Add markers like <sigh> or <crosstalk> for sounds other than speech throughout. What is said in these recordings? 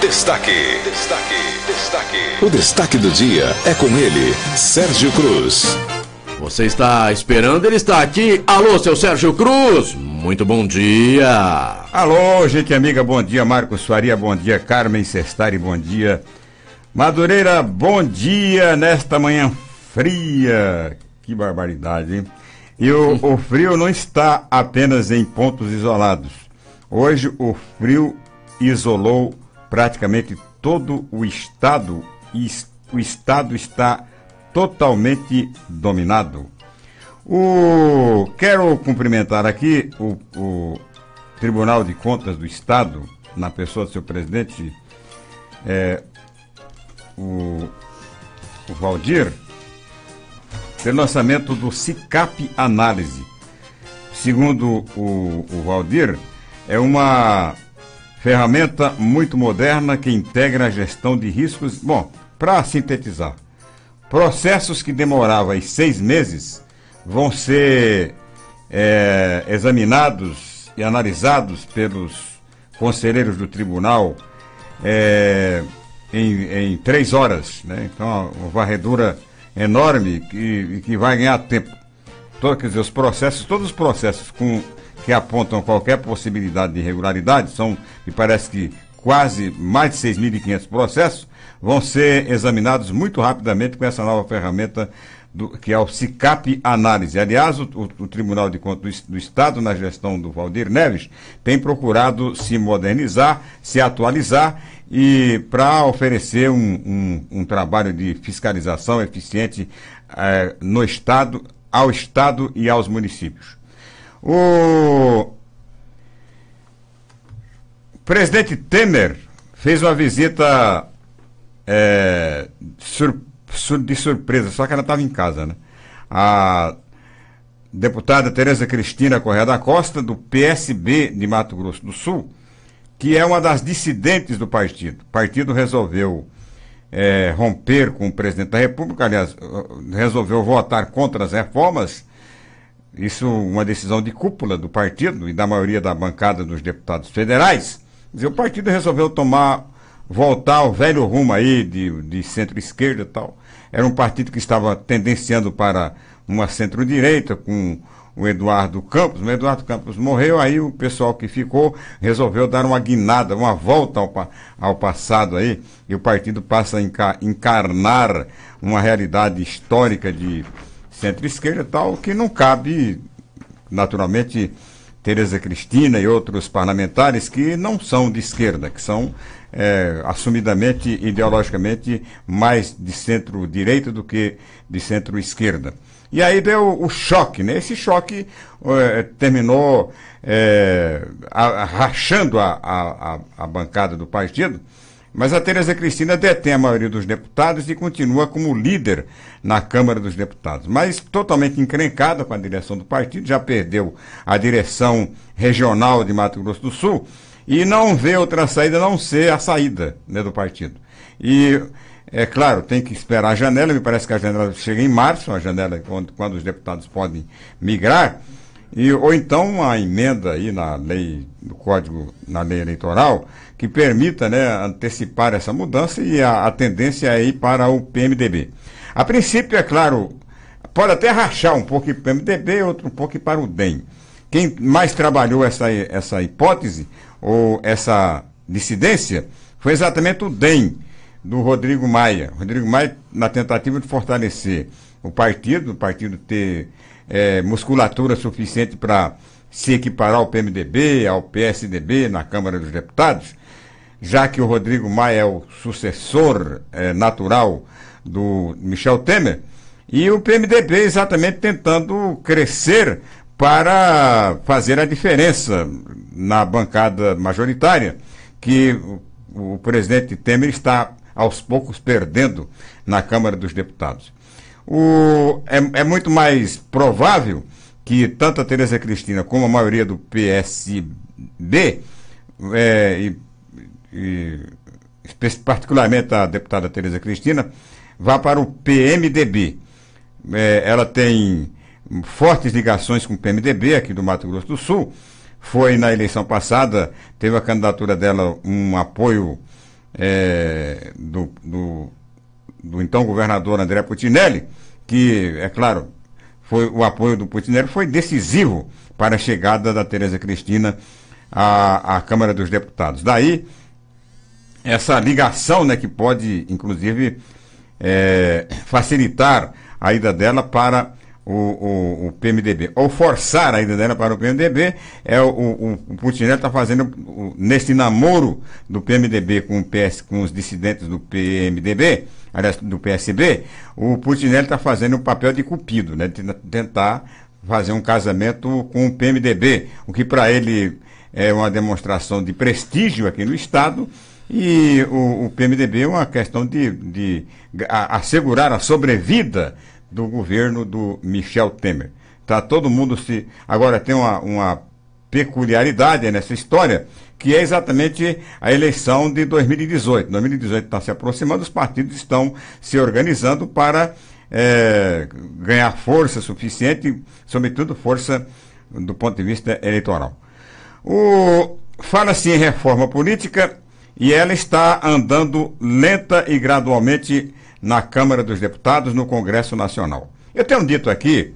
Destaque. Destaque. Destaque. O destaque do dia é com ele, Sérgio Cruz. Você está esperando, ele está aqui. Alô, seu Sérgio Cruz. Muito bom dia. Alô, gente amiga, bom dia. Marcos Faria, bom dia. Carmen Sestari, bom dia. Madureira, bom dia nesta manhã fria. Que barbaridade, hein? E o, o frio não está apenas em pontos isolados. Hoje o frio isolou praticamente todo o Estado, e o Estado está totalmente dominado. O, quero cumprimentar aqui o, o Tribunal de Contas do Estado, na pessoa do seu presidente, é, o, o Valdir, pelo lançamento do CICAP Análise. Segundo o, o Valdir, é uma Ferramenta muito moderna que integra a gestão de riscos. Bom, para sintetizar, processos que demoravam seis meses vão ser é, examinados e analisados pelos conselheiros do tribunal é, em, em, três horas. Né? Então, uma varredura enorme que, que vai ganhar tempo. quer dizer, os processos, todos os processos com que apontam qualquer possibilidade de irregularidade, são, me parece que quase mais de 6.500 processos, vão ser examinados muito rapidamente com essa nova ferramenta do, que é o CICAP Análise. Aliás, o, o, o Tribunal de Contas do, do, Estado, na gestão do Valdir Neves, tem procurado se modernizar, se atualizar e para oferecer um, um, um, trabalho de fiscalização eficiente eh, no Estado, ao Estado e aos municípios. O presidente Temer fez uma visita é, sur, sur, de surpresa, só que ela estava em casa, né? A deputada Tereza Cristina Correia da Costa, do PSB de Mato Grosso do Sul, que é uma das dissidentes do partido. O partido resolveu é, romper com o presidente da República, aliás, resolveu votar contra as reformas isso uma decisão de cúpula do partido e da maioria da bancada dos deputados federais. o partido resolveu tomar, voltar ao velho rumo aí de, de centro-esquerda e tal. Era um partido que estava tendenciando para uma centro-direita com o Eduardo Campos. O Eduardo Campos morreu, aí o pessoal que ficou resolveu dar uma guinada, uma volta ao, ao passado aí, e o partido passa a encarnar uma realidade histórica de centro-esquerda e tal, que não cabe, naturalmente, Tereza Cristina e outros parlamentares que não são de esquerda, que são é, assumidamente, ideologicamente, mais de centro-direita do que de centro-esquerda. E aí deu o choque, né? Esse choque é, terminou é, a, rachando a, a, a bancada do partido. Mas a Tereza Cristina detém a maioria dos deputados e continua como líder na Câmara dos Deputados. Mas totalmente encrencada com a direção do partido, já perdeu a direção regional de Mato Grosso do Sul e não vê outra saída a não ser a saída né, do partido. E é claro, tem que esperar a janela, me parece que a janela chega em março, a janela é quando, quando os deputados podem migrar, e, ou então uma emenda aí na lei, no código, na lei eleitoral, que permita né, antecipar essa mudança e a, a tendência aí é para o PMDB. A princípio, é claro, pode até rachar um pouco para o PMDB, outro um pouco para o DEM. Quem mais trabalhou essa, essa hipótese ou essa dissidência foi exatamente o DEM do Rodrigo Maia. Rodrigo Maia, na tentativa de fortalecer o partido, o partido ter é, musculatura suficiente para se equiparar ao PMDB, ao PSDB na Câmara dos Deputados, já que o Rodrigo Maia é o sucessor é, natural do Michel Temer, e o PMDB exatamente tentando crescer para fazer a diferença na bancada majoritária, que o, o presidente Temer está aos poucos perdendo na Câmara dos Deputados. O, é, é muito mais provável que tanto a Tereza Cristina como a maioria do PSB é, e e particularmente a deputada Tereza Cristina, vá para o PMDB. É, ela tem fortes ligações com o PMDB aqui do Mato Grosso do Sul. Foi na eleição passada, teve a candidatura dela um apoio é, do, do, do, então governador André Putinelli, que, é claro, foi o apoio do Putinelli foi decisivo para a chegada da Tereza Cristina à, à Câmara dos Deputados. Daí essa ligação, né, que pode, inclusive, é, facilitar a ida dela para o, o, o, PMDB, ou forçar a ida dela para o PMDB, é o, o, o Putinelli está né, fazendo, neste namoro do PMDB com, o PS, com os dissidentes do PMDB, aliás, do PSB, o Putinelli está né, fazendo o papel de cupido, né, de tentar fazer um casamento com o PMDB, o que para ele é uma demonstração de prestígio aqui no Estado, e o, o PMDB é uma questão de, de a, assegurar a sobrevida do governo do Michel Temer. Tá todo mundo se. Agora tem uma, uma peculiaridade nessa história, que é exatamente a eleição de 2018. 2018 está se aproximando, os partidos estão se organizando para é, ganhar força suficiente, sobretudo força do ponto de vista eleitoral. O, fala-se em reforma política, e ela está andando lenta e gradualmente na Câmara dos Deputados, no Congresso Nacional. Eu tenho dito aqui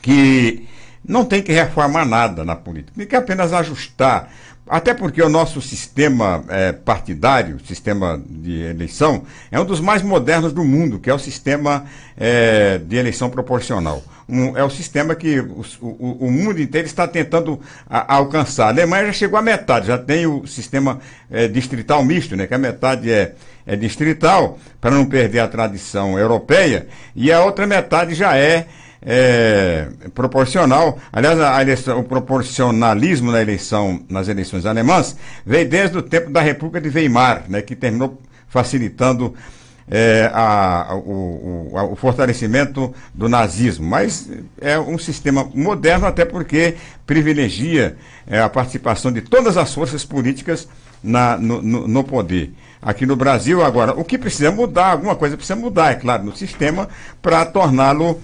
que não tem que reformar nada na política, tem que apenas ajustar. Até porque o nosso sistema é, partidário, sistema de eleição, é um dos mais modernos do mundo, que é o sistema é, de eleição proporcional um, é o sistema que o, o, o mundo inteiro está tentando a, a alcançar. A Alemanha já chegou à metade, já tem o sistema é, distrital misto, né, que a metade é, é distrital, para não perder a tradição europeia, e a outra metade já é é, proporcional. Aliás, o proporcionalismo na eleição, nas eleições alemãs veio desde o tempo da República de Weimar, né, que terminou facilitando é, a, o, o, a, o, fortalecimento do nazismo, mas é um sistema moderno até porque privilegia é, a participação de todas as forças políticas na, no, no, no poder aqui no Brasil. Agora, o que precisa mudar, alguma coisa precisa mudar, é claro, no sistema, para torná-lo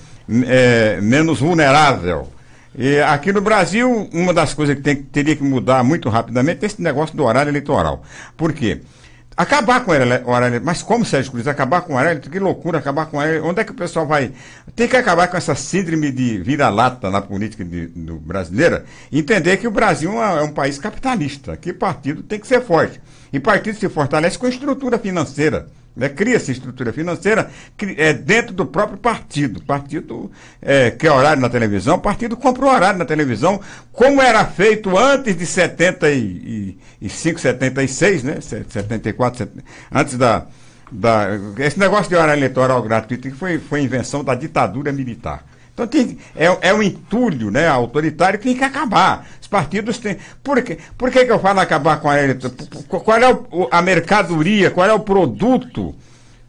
é, menos vulnerável. E aqui no Brasil, uma das coisas que tem, teria que mudar muito rapidamente é esse negócio do horário eleitoral. Por quê? Porque Acabar com o horário Mas como, Sérgio Cruz? Acabar com o horário Que loucura acabar com o horário Onde é que o pessoal vai. Tem que acabar com essa síndrome de vira-lata na política de, do brasileira. Entender que o Brasil é, é um país capitalista. Que partido tem que ser forte. E partido se fortalece com estrutura financeira. Né? Cria-se estrutura financeira é, dentro do próprio partido. Partido é, horário na televisão, partido compra um horário na televisão, como era feito antes de 75, 76, né? 74, 70, antes da, da. Esse negócio de horário eleitoral gratuito que foi, foi invenção da ditadura militar. Então tem, é, é um entulho né, autoritário que tem que acabar. Os partidos têm. Por, que, por que, que eu falo acabar com a Qual é o, a mercadoria? Qual é o produto?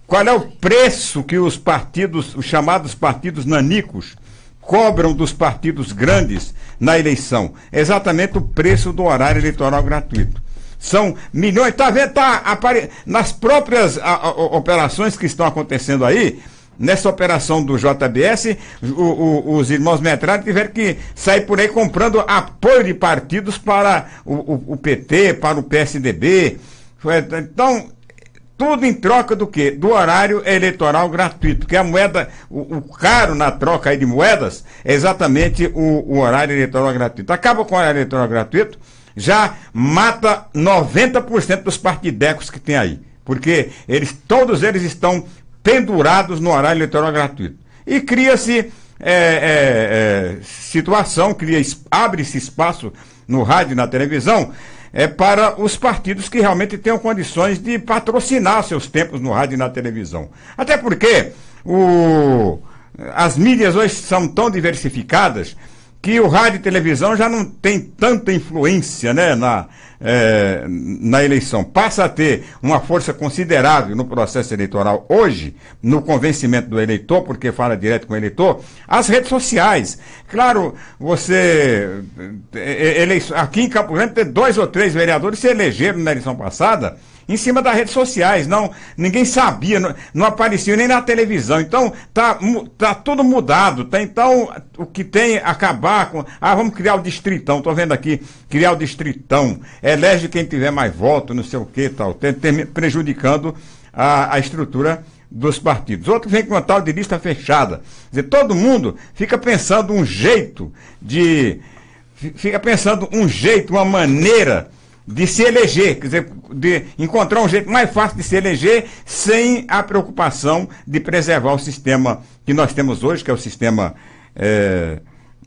Qual é o preço que os partidos, os chamados partidos nanicos, cobram dos partidos grandes na eleição? É exatamente o preço do horário eleitoral gratuito. São milhões, está vendo? Tá, apare... Nas próprias a, a, operações que estão acontecendo aí, Nessa operação do JBS, o, o, os irmãos Metralha tiveram que sair por aí comprando apoio de partidos para o, o PT, para o PSDB. Então, tudo em troca do quê? Do horário eleitoral gratuito, porque a moeda, o, o caro na troca aí de moedas é exatamente o, o, horário eleitoral gratuito. Acaba com o horário eleitoral gratuito, já mata 90% dos partidecos que tem aí. Porque eles, todos eles estão pendurados no horário eleitoral gratuito. E cria-se é, é, é, situação, cria, abre-se espaço no rádio e na televisão é, para os partidos que realmente tenham condições de patrocinar seus tempos no rádio e na televisão. Até porque o, as mídias hoje são tão diversificadas que o rádio e televisão já não tem tanta influência né, na, é, na eleição passa a ter uma força considerável no processo eleitoral hoje, no convencimento do eleitor, porque fala direto com o eleitor, as redes sociais. Claro, você. É, é, ele, aqui em Campo Grande tem dois ou três vereadores que se elegeram na eleição passada em cima das redes sociais. Não, ninguém sabia, não, não aparecia nem na televisão. Então, tá, tá tudo mudado. Tá, então, o que tem é acabar com. Ah, vamos criar o distritão. Estou vendo aqui, criar o distritão. É elege quem tiver mais voto, não sei o que tal, prejudicando a, a estrutura dos partidos. Outro vem com uma tal de lista fechada. Quer dizer, todo mundo fica pensando um jeito de. Fica pensando um jeito, uma maneira de se eleger, quer dizer, de encontrar um jeito mais fácil de se eleger sem a preocupação de preservar o sistema que nós temos hoje, que é o sistema. É,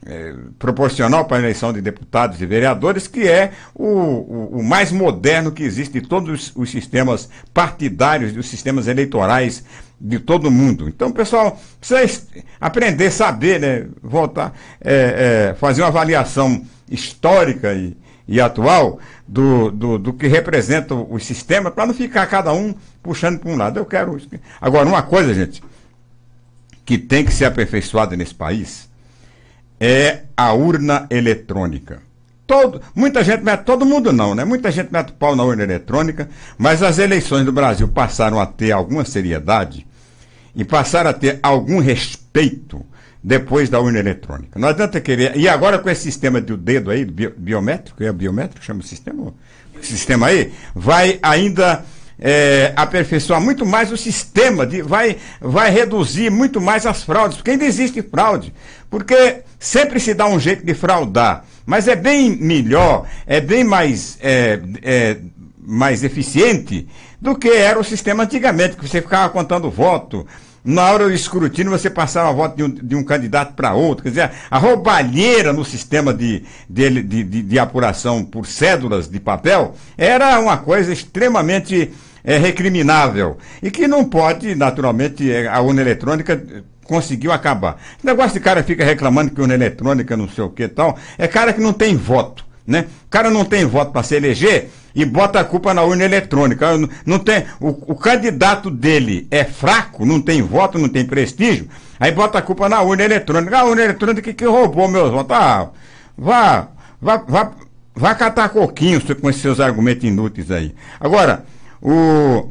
é, proporcional para a eleição de deputados e vereadores, que é o, o, o mais moderno que existe de todos os sistemas partidários, dos sistemas eleitorais de todo mundo. Então, pessoal, precisa aprender, saber, né? Voltar, é, é, fazer uma avaliação histórica e, e atual do, do, do, que representa o sistema, para não ficar cada um puxando para um lado. Eu quero. Agora, uma coisa, gente, que tem que ser aperfeiçoada nesse país é a urna eletrônica. Todo, muita gente mete, é todo mundo não, né? Muita gente mete o pau na urna eletrônica, mas as eleições do Brasil passaram a ter alguma seriedade e passaram a ter algum respeito depois da urna eletrônica. Não adianta querer. E agora com esse sistema do dedo aí, biométrico, é biométrico, chama o sistema? Esse sistema aí, vai ainda é, aperfeiçoar muito mais o sistema, de, vai, vai reduzir muito mais as fraudes, porque ainda existe fraude. Porque sempre se dá um jeito de fraudar, mas é bem melhor, é bem mais, é, é, mais eficiente do que era o sistema antigamente, que você ficava contando voto na hora do escrutínio você passava a voto de um, de um candidato para outro. Quer dizer, a roubalheira no sistema de, de, de, de apuração por cédulas de papel era uma coisa extremamente é, recriminável. E que não pode, naturalmente, eh, a urna eletrônica eh, conseguiu acabar. O negócio de cara fica reclamando que urna eletrônica não sei o que tal, é cara que não tem voto. Né? O cara não tem voto para se eleger, e bota a culpa na urna eletrônica. Não tem, o, o, candidato dele é fraco, não tem voto, não tem prestígio, aí bota a culpa na urna eletrônica. A urna eletrônica que, que roubou meus votos. Ah, vá, vá, vá, vá catar coquinho com esses seus argumentos inúteis aí. Agora, o.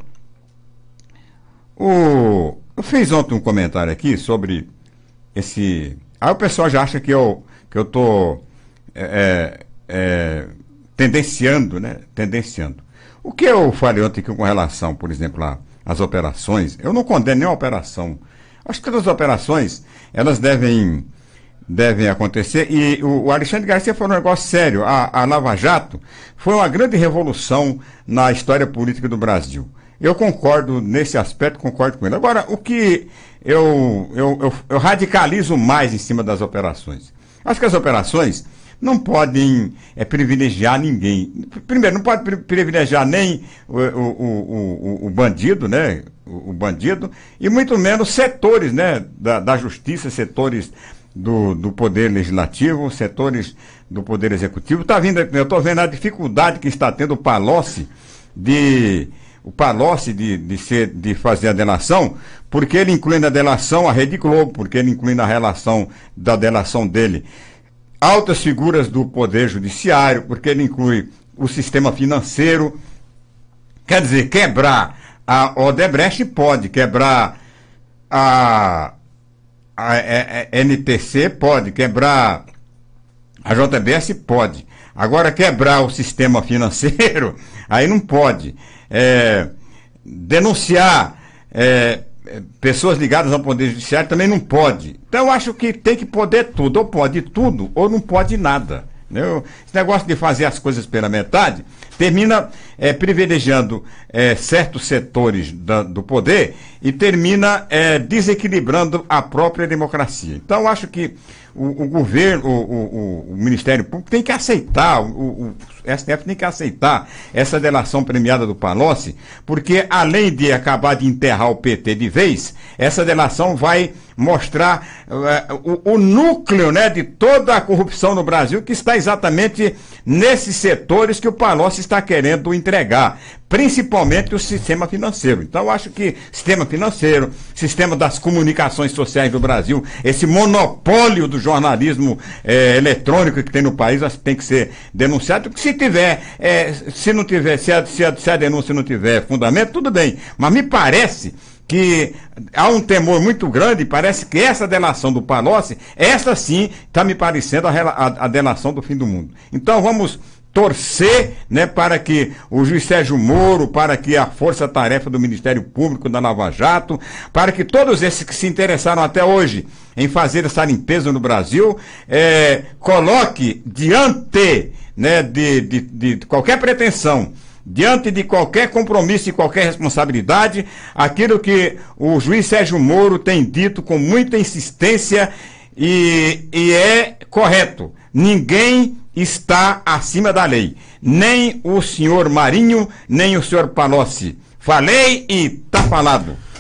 O. Eu fiz ontem um comentário aqui sobre esse. Aí o pessoal já acha que eu, que eu tô. É, é, é tendenciando, né? Tendenciando. O que eu falei ontem com relação, por exemplo, às operações, eu não condeno nenhuma operação. Acho que todas as operações, elas devem, devem acontecer. E o, o Alexandre Garcia foi um negócio sério. A, a Lava Jato foi uma grande revolução na história política do Brasil. Eu concordo nesse aspecto, concordo com ele. Agora, o que eu, eu, eu, eu radicalizo mais em cima das operações? Acho que as operações não podem é, privilegiar ninguém. Primeiro, não pode privilegiar nem o, o, o, o bandido, né? O, o, bandido, e muito menos setores né? da, da justiça, setores do, do poder legislativo, setores do poder executivo. Tá vindo, eu estou vendo a dificuldade que está tendo o Palocci de o Palocci de, de, ser, de fazer a delação, porque ele inclui na delação a Rede Globo, porque ele inclui na relação da delação dele altas figuras do Poder Judiciário, porque ele inclui o sistema financeiro. Quer dizer, quebrar a Odebrecht pode, quebrar a, a, é, é, NTC pode, quebrar a JBS pode. Agora, quebrar o sistema financeiro, <laughs> aí não pode. É, denunciar é, eh, pessoas ligadas ao Poder Judiciário também não pode. Então eu acho que tem que poder tudo, ou pode tudo, ou não pode nada. Né? Esse negócio de fazer as coisas pela metade termina é, privilegiando é, certos setores da, do poder e termina é, desequilibrando a própria democracia. Então, acho que o, o governo, o, o, o, Ministério Público tem que aceitar, o, STF tem que aceitar essa delação premiada do Palocci, porque além de acabar de enterrar o PT de vez, essa delação vai mostrar uh, o, núcleo né, de toda a corrupção no Brasil, que está exatamente nesses setores que o Palocci está querendo entregar, principalmente o sistema financeiro. Então, eu acho que sistema financeiro, sistema das comunicações sociais do Brasil, esse monopólio do jornalismo é, eletrônico que tem no país, acho que tem que ser denunciado. Porque se tiver, é, se não tiver, se a, se, a, se a denúncia não tiver fundamento, tudo bem. Mas me parece que há um temor muito grande, parece que essa delação do Palocci, essa sim está me parecendo a, a, a, delação do fim do mundo. Então vamos torcer né, para que o juiz Sérgio Moro, para que a Força Tarefa do Ministério Público da Lava Jato, para que todos esses que se interessaram até hoje em fazer essa limpeza no Brasil, é, coloque diante né, de, de, de qualquer pretensão diante de qualquer compromisso e qualquer responsabilidade, aquilo que o juiz Sérgio Moro tem dito com muita insistência e, e é correto. Ninguém está acima da lei. Nem o senhor Marinho, nem o senhor Palocci. Falei e está falado.